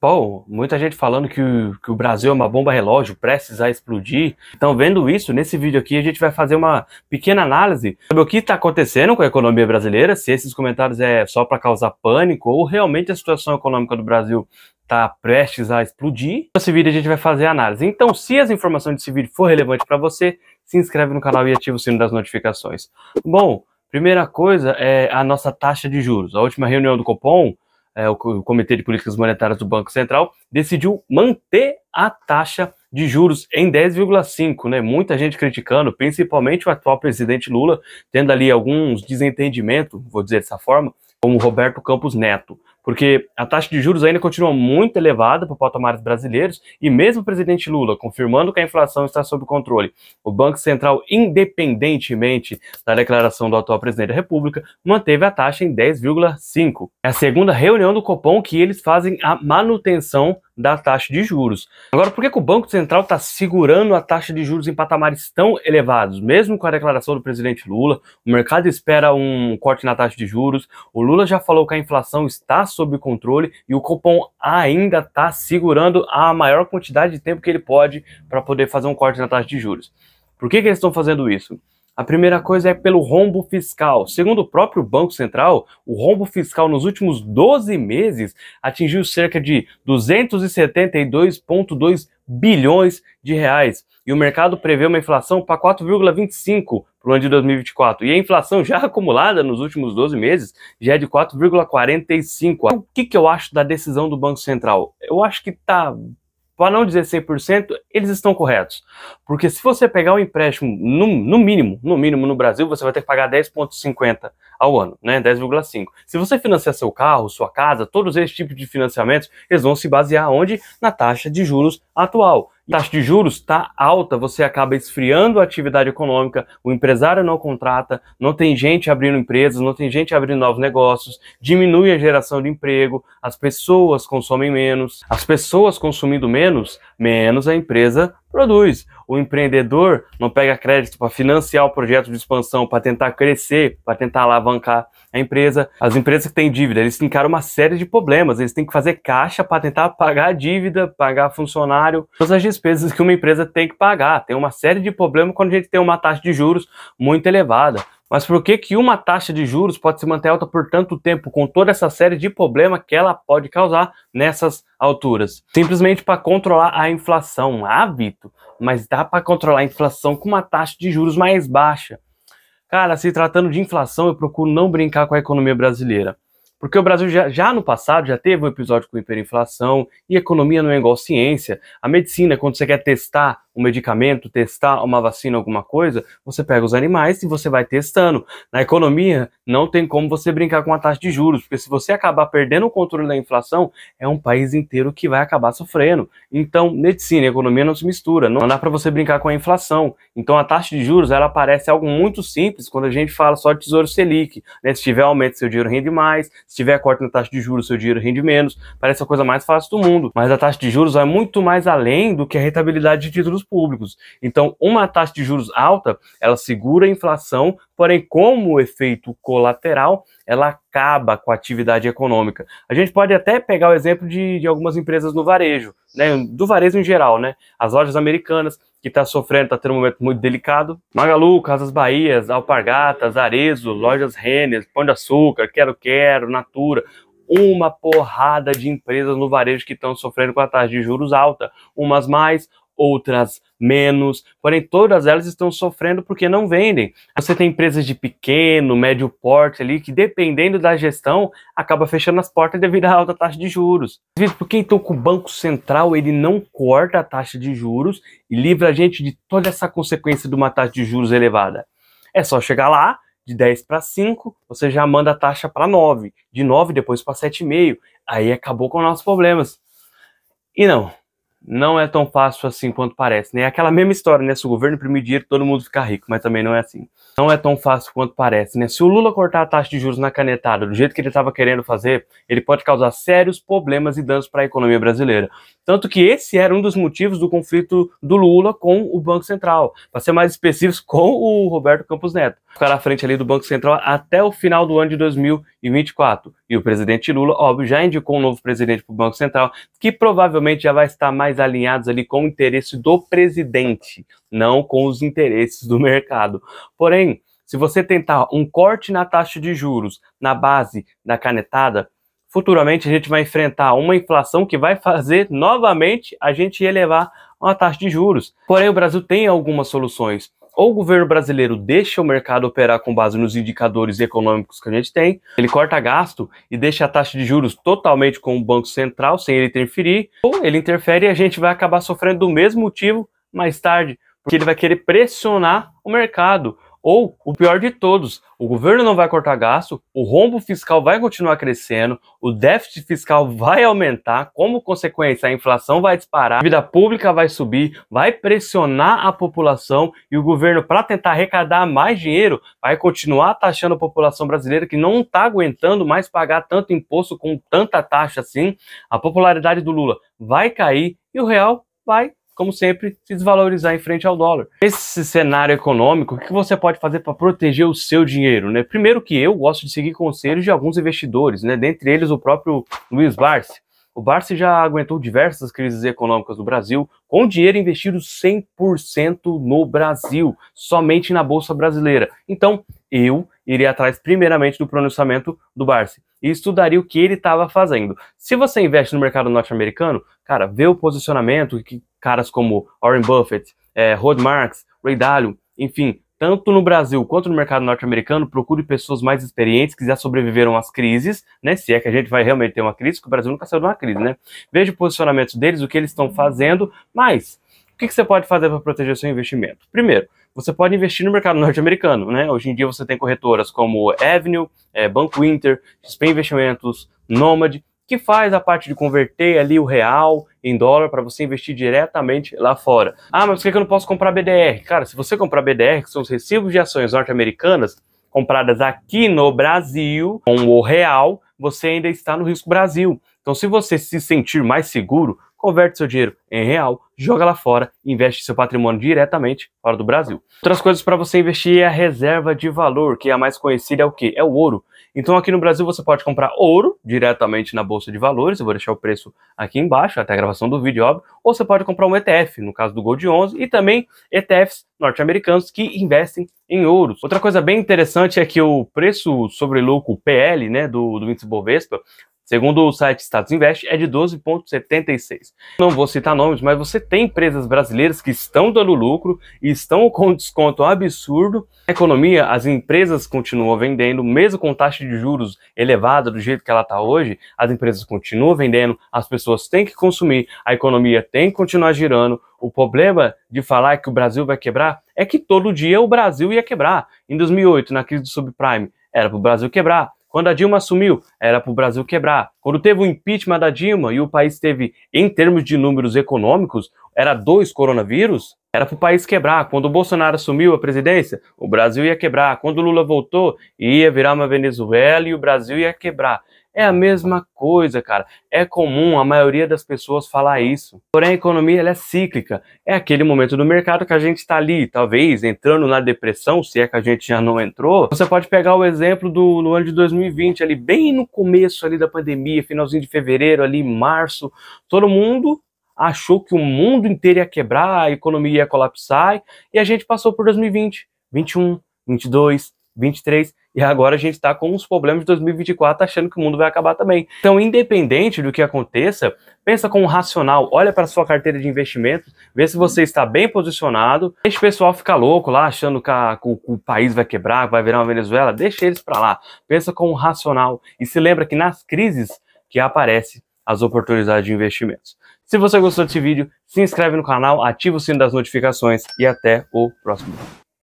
Paul, muita gente falando que o, que o Brasil é uma bomba relógio, prestes a explodir. Então, vendo isso, nesse vídeo aqui a gente vai fazer uma pequena análise sobre o que está acontecendo com a economia brasileira, se esses comentários é só para causar pânico ou realmente a situação econômica do Brasil está prestes a explodir. Nesse vídeo a gente vai fazer a análise. Então, se as informações desse vídeo for relevante para você, se inscreve no canal e ativa o sino das notificações. Bom, primeira coisa é a nossa taxa de juros. A última reunião do Copom é, o Comitê de Políticas Monetárias do Banco Central, decidiu manter a taxa de juros em 10,5, né? Muita gente criticando, principalmente o atual presidente Lula, tendo ali alguns desentendimentos, vou dizer dessa forma, como Roberto Campos Neto porque a taxa de juros ainda continua muito elevada para patamares brasileiros e mesmo o presidente Lula confirmando que a inflação está sob controle, o Banco Central, independentemente da declaração do atual presidente da República, manteve a taxa em 10,5. É a segunda reunião do Copom que eles fazem a manutenção da taxa de juros. Agora, por que, que o Banco Central está segurando a taxa de juros em patamares tão elevados? Mesmo com a declaração do presidente Lula, o mercado espera um corte na taxa de juros, o Lula já falou que a inflação está sob controle e o cupom ainda está segurando a maior quantidade de tempo que ele pode para poder fazer um corte na taxa de juros. Por que, que eles estão fazendo isso? A primeira coisa é pelo rombo fiscal. Segundo o próprio Banco Central, o rombo fiscal nos últimos 12 meses atingiu cerca de 272,2 bilhões de reais. E o mercado prevê uma inflação para 4,25 para o ano de 2024. E a inflação já acumulada nos últimos 12 meses já é de 4,45. O que, que eu acho da decisão do Banco Central? Eu acho que está para tipo, não dizer 100%, eles estão corretos. Porque se você pegar um empréstimo, no, no mínimo, no mínimo no Brasil, você vai ter que pagar 10,50 ao ano, né? 10,5. Se você financiar seu carro, sua casa, todos esses tipos de financiamentos, eles vão se basear onde? Na taxa de juros atual taxa de juros está alta, você acaba esfriando a atividade econômica, o empresário não contrata, não tem gente abrindo empresas, não tem gente abrindo novos negócios, diminui a geração de emprego, as pessoas consomem menos, as pessoas consumindo menos, menos a empresa produz. O empreendedor não pega crédito para financiar o projeto de expansão, para tentar crescer, para tentar alavancar a empresa. As empresas que têm dívida, eles encaram uma série de problemas, eles têm que fazer caixa para tentar pagar a dívida, pagar funcionário. Todas as despesas que uma empresa tem que pagar. Tem uma série de problemas quando a gente tem uma taxa de juros muito elevada. Mas por que, que uma taxa de juros pode se manter alta por tanto tempo, com toda essa série de problemas que ela pode causar nessas alturas? Simplesmente para controlar a inflação. hábito, ah, mas dá para controlar a inflação com uma taxa de juros mais baixa. Cara, se tratando de inflação, eu procuro não brincar com a economia brasileira. Porque o Brasil já, já no passado já teve um episódio com hiperinflação e economia não é igual ciência. A medicina, quando você quer testar um medicamento, testar uma vacina, alguma coisa, você pega os animais e você vai testando. Na economia, não tem como você brincar com a taxa de juros, porque se você acabar perdendo o controle da inflação, é um país inteiro que vai acabar sofrendo. Então, medicina e economia não se mistura, não dá para você brincar com a inflação. Então, a taxa de juros, ela parece algo muito simples quando a gente fala só de Tesouro Selic, né? Se tiver aumento, seu dinheiro rende mais, se tiver corte na taxa de juros, seu dinheiro rende menos. Parece a coisa mais fácil do mundo, mas a taxa de juros vai muito mais além do que a rentabilidade de títulos públicos. Então, uma taxa de juros alta, ela segura a inflação, porém, como efeito colateral, ela acaba com a atividade econômica. A gente pode até pegar o exemplo de, de algumas empresas no varejo, né, do varejo em geral, né, as lojas americanas, que está sofrendo, está tendo um momento muito delicado. Magalu, Casas Bahias, Alpargatas, Arezo, Lojas Renner, Pão de Açúcar, Quero Quero, Natura, uma porrada de empresas no varejo que estão sofrendo com a taxa de juros alta, umas mais, outras menos, porém todas elas estão sofrendo porque não vendem. Você tem empresas de pequeno, médio porte ali que dependendo da gestão acaba fechando as portas devido à alta taxa de juros. por que então o Banco Central ele não corta a taxa de juros e livra a gente de toda essa consequência de uma taxa de juros elevada. É só chegar lá, de 10 para 5, você já manda a taxa para 9, de 9 depois para 7,5. Aí acabou com os nossos problemas. E não, não é tão fácil assim quanto parece. Né? É aquela mesma história, né? Se o governo imprimir dinheiro, todo mundo fica rico, mas também não é assim. Não é tão fácil quanto parece, né? Se o Lula cortar a taxa de juros na canetada do jeito que ele estava querendo fazer, ele pode causar sérios problemas e danos para a economia brasileira. Tanto que esse era um dos motivos do conflito do Lula com o Banco Central, para ser mais específicos, com o Roberto Campos Neto. Ficar à frente ali do Banco Central até o final do ano de 2024. E o presidente Lula, óbvio, já indicou um novo presidente para o Banco Central, que provavelmente já vai estar mais alinhados ali com o interesse do presidente, não com os interesses do mercado. Porém, se você tentar um corte na taxa de juros na base da canetada, futuramente a gente vai enfrentar uma inflação que vai fazer novamente a gente elevar uma taxa de juros. Porém, o Brasil tem algumas soluções. Ou o governo brasileiro deixa o mercado operar com base nos indicadores econômicos que a gente tem, ele corta gasto e deixa a taxa de juros totalmente com o Banco Central, sem ele interferir, ou ele interfere e a gente vai acabar sofrendo do mesmo motivo mais tarde, porque ele vai querer pressionar o mercado ou, o pior de todos, o governo não vai cortar gasto, o rombo fiscal vai continuar crescendo, o déficit fiscal vai aumentar, como consequência, a inflação vai disparar, a vida pública vai subir, vai pressionar a população e o governo, para tentar arrecadar mais dinheiro, vai continuar taxando a população brasileira que não está aguentando mais pagar tanto imposto com tanta taxa assim. A popularidade do Lula vai cair e o real vai como sempre, se desvalorizar em frente ao dólar. Esse cenário econômico, o que você pode fazer para proteger o seu dinheiro? Né? Primeiro que eu gosto de seguir conselhos de alguns investidores, né? dentre eles o próprio Luiz Barsi. O Barsi já aguentou diversas crises econômicas no Brasil, com dinheiro investido 100% no Brasil, somente na Bolsa Brasileira. Então, eu iria atrás primeiramente do pronunciamento do Barsi e estudaria o que ele estava fazendo. Se você investe no mercado norte-americano, cara, vê o posicionamento que caras como Warren Buffett, é, Rod Marks, Ray Dalio, enfim, tanto no Brasil quanto no mercado norte-americano, procure pessoas mais experientes que já sobreviveram às crises, né? Se é que a gente vai realmente ter uma crise, porque o Brasil nunca saiu de uma crise, né? Veja o posicionamento deles, o que eles estão fazendo, mas o que, que você pode fazer para proteger seu investimento? Primeiro, você pode investir no mercado norte-americano, né? Hoje em dia você tem corretoras como Avenue, é, Banco Inter, XP Investimentos, Nomad, que faz a parte de converter ali o real em dólar para você investir diretamente lá fora. Ah, mas por que eu não posso comprar BDR? Cara, se você comprar BDR, que são os recibos de ações norte-americanas, compradas aqui no Brasil, com o real, você ainda está no risco Brasil. Então, se você se sentir mais seguro, converte seu dinheiro em real, joga lá fora, investe seu patrimônio diretamente fora do Brasil. Outras coisas para você investir é a reserva de valor, que é a mais conhecida é o que? É o ouro. Então aqui no Brasil você pode comprar ouro diretamente na bolsa de valores, eu vou deixar o preço aqui embaixo, até a gravação do vídeo, óbvio, ou você pode comprar um ETF, no caso do Gold 11, e também ETFs norte-americanos que investem em ouro. Outra coisa bem interessante é que o preço sobre lucro PL, né, do, do índice Bovespa, Segundo o site Status Invest, é de 12,76. Não vou citar nomes, mas você tem empresas brasileiras que estão dando lucro e estão com desconto absurdo. Na economia, as empresas continuam vendendo, mesmo com taxa de juros elevada do jeito que ela está hoje, as empresas continuam vendendo, as pessoas têm que consumir, a economia tem que continuar girando. O problema de falar que o Brasil vai quebrar é que todo dia o Brasil ia quebrar. Em 2008, na crise do subprime, era para o Brasil quebrar. Quando a Dilma assumiu, era para o Brasil quebrar. Quando teve o impeachment da Dilma e o país teve, em termos de números econômicos, era dois coronavírus, era para o país quebrar. Quando o Bolsonaro assumiu a presidência, o Brasil ia quebrar. Quando o Lula voltou, ia virar uma Venezuela e o Brasil ia quebrar. É a mesma coisa, cara. É comum a maioria das pessoas falar isso. Porém, a economia é cíclica. É aquele momento do mercado que a gente está ali, talvez entrando na depressão, se é que a gente já não entrou. Você pode pegar o exemplo do no ano de 2020, ali bem no começo ali da pandemia, finalzinho de fevereiro, ali março, todo mundo achou que o mundo inteiro ia quebrar, a economia ia colapsar, e a gente passou por 2020, 21, 22, 23 e agora a gente está com os problemas de 2024 achando que o mundo vai acabar também. Então, independente do que aconteça, pensa com o racional, olha para sua carteira de investimentos, vê se você está bem posicionado. Deixa o pessoal ficar louco lá achando que, a, que, o, que o, país vai quebrar, vai virar uma Venezuela, deixa eles para lá. Pensa com o racional e se lembra que nas crises que aparecem as oportunidades de investimentos. Se você gostou desse vídeo, se inscreve no canal, ativa o sino das notificações e até o próximo vídeo.